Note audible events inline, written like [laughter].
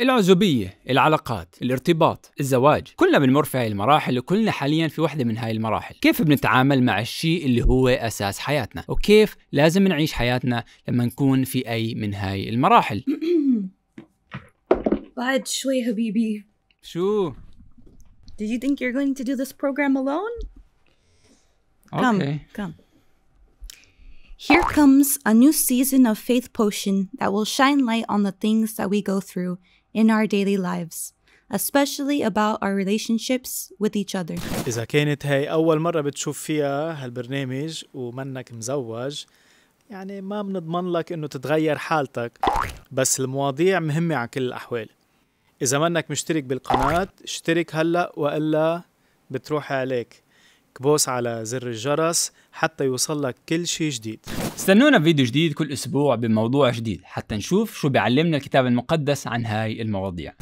العزوبية، العلاقات، الارتباط، الزواج، كلنا بنمر في هاي المراحل وكلنا حاليا في وحدة من هاي المراحل، كيف بنتعامل مع الشيء اللي هو أساس حياتنا، وكيف لازم نعيش حياتنا لما نكون في أي من هاي المراحل. [coughs] بعد شوي حبيبي. شو؟ Did you think you're going to do this program alone? Come, okay. come. Here comes a new season of Faith Potion that will shine light on the things that we go through in our daily lives. especially about our relationships with each other. إذا كانت هاي أول مرة بتشوف فيها هالبرنامج ومنك مزوج يعني ما بنضمن لك إنه تتغير حالتك بس المواضيع مهمة على كل الأحوال إذا منك مشترك بالقناة اشترك هلأ وإلا بتروح عليك كبوس على زر الجرس حتى يوصل لك كل شيء جديد استنونا فيديو جديد كل أسبوع بموضوع جديد حتى نشوف شو بيعلمنا الكتاب المقدس عن هاي المواضيع